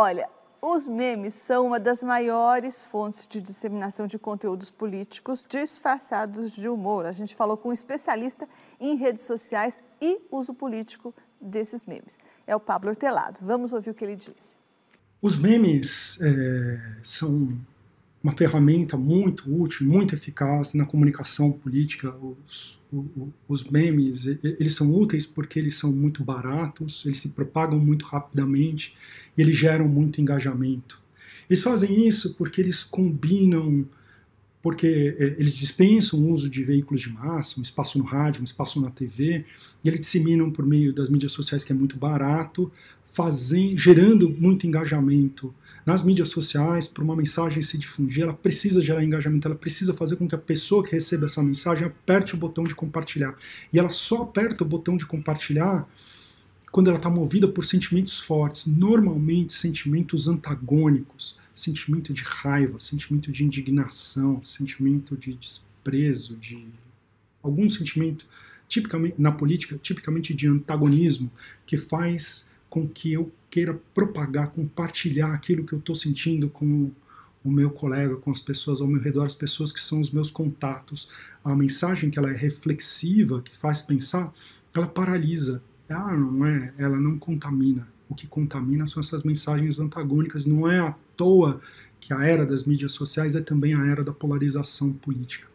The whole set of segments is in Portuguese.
Olha, os memes são uma das maiores fontes de disseminação de conteúdos políticos disfarçados de humor. A gente falou com um especialista em redes sociais e uso político desses memes. É o Pablo Hortelado. Vamos ouvir o que ele disse. Os memes é, são uma ferramenta muito útil, muito eficaz na comunicação política. Os, os, memes, eles são úteis porque eles são muito baratos, eles se propagam muito rapidamente e eles geram muito engajamento. Eles fazem isso porque eles combinam, porque é, eles dispensam o uso de veículos de massa, um espaço no rádio, um espaço na TV, e eles disseminam por meio das mídias sociais que é muito barato, fazendo, gerando muito engajamento nas mídias sociais para uma mensagem se difundir, ela precisa gerar engajamento, ela precisa fazer com que a pessoa que receba essa mensagem aperte o botão de compartilhar. E ela só aperta o botão de compartilhar quando ela está movida por sentimentos fortes, normalmente sentimentos antagônicos, sentimento de raiva, sentimento de indignação, sentimento de desprezo, de algum sentimento tipicamente na política, tipicamente de antagonismo, que faz com que eu queira propagar, compartilhar aquilo que eu estou sentindo com o meu colega, com as pessoas ao meu redor, as pessoas que são os meus contatos. A mensagem que ela é reflexiva, que faz pensar, ela paralisa. Ela ah, não é, ela não contamina. O que contamina são essas mensagens antagônicas. Não é à toa que a era das mídias sociais é também a era da polarização política.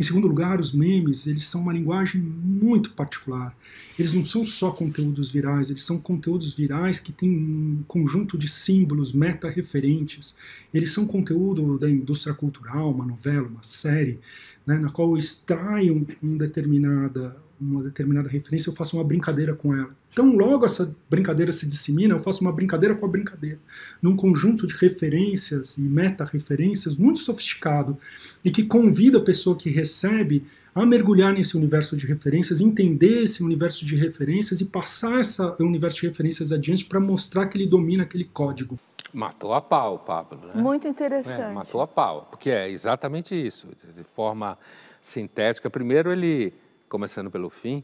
Em segundo lugar, os memes, eles são uma linguagem muito particular. Eles não são só conteúdos virais, eles são conteúdos virais que têm um conjunto de símbolos meta-referentes. Eles são conteúdo da indústria cultural, uma novela, uma série, né, na qual eu extraio um determinada, uma determinada referência, eu faço uma brincadeira com ela. Então, logo essa brincadeira se dissemina, eu faço uma brincadeira com a brincadeira, num conjunto de referências e meta-referências muito sofisticado e que convida a pessoa que recebe a mergulhar nesse universo de referências, entender esse universo de referências e passar esse universo de referências adiante para mostrar que ele domina aquele código. Matou a pau, Pablo. Né? Muito é, interessante. É, matou a pau, porque é exatamente isso, de forma sintética. Primeiro, ele, começando pelo fim,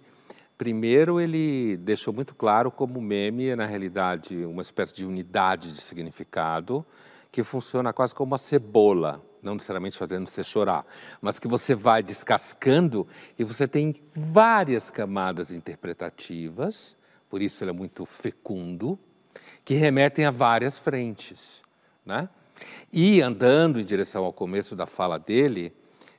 primeiro ele deixou muito claro como o meme é, na realidade, uma espécie de unidade de significado que funciona quase como uma cebola, não necessariamente fazendo você chorar, mas que você vai descascando e você tem várias camadas interpretativas, por isso ele é muito fecundo, que remetem a várias frentes. Né? E andando em direção ao começo da fala dele,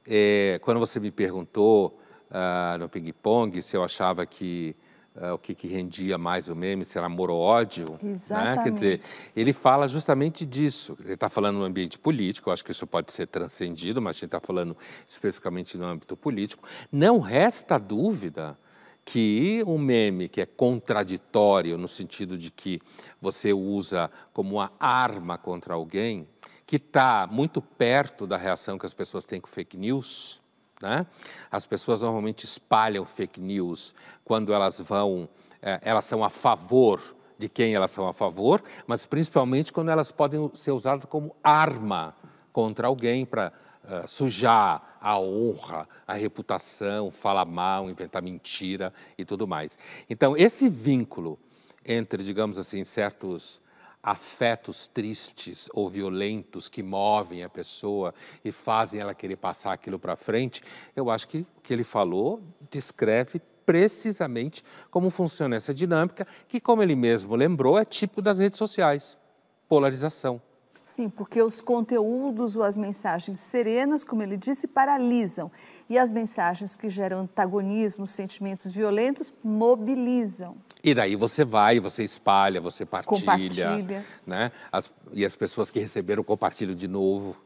é, quando você me perguntou uh, no ping-pong se eu achava que uh, o que, que, rendia mais o meme, se era amor ou ódio, Exatamente. né? quer dizer, ele fala justamente disso. Ele está falando no ambiente político, eu acho que isso pode ser transcendido, mas a gente está falando especificamente no âmbito político. Não resta dúvida que um meme que é contraditório no sentido de que você usa como uma arma contra alguém, que está muito perto da reação que as pessoas têm com fake news, né? As pessoas normalmente espalham fake news quando elas vão, é, elas são a favor de quem elas são a favor, mas principalmente quando elas podem ser usadas como arma contra alguém para eh, sujar a honra, a reputação, falar mal, inventar mentira e tudo mais. Então, esse vínculo entre, digamos assim, certos afetos tristes ou violentos que movem a pessoa e fazem ela querer passar aquilo para frente, eu acho que o que ele falou descreve precisamente como funciona essa dinâmica, que, como ele mesmo lembrou, é típico das redes sociais polarização. Sim, porque os conteúdos ou as mensagens serenas, como ele disse, paralisam. E as mensagens que geram antagonismo, sentimentos violentos, mobilizam. E daí você vai, você espalha, você partilha. Compartilha. Né? As, e as pessoas que receberam compartilham de novo.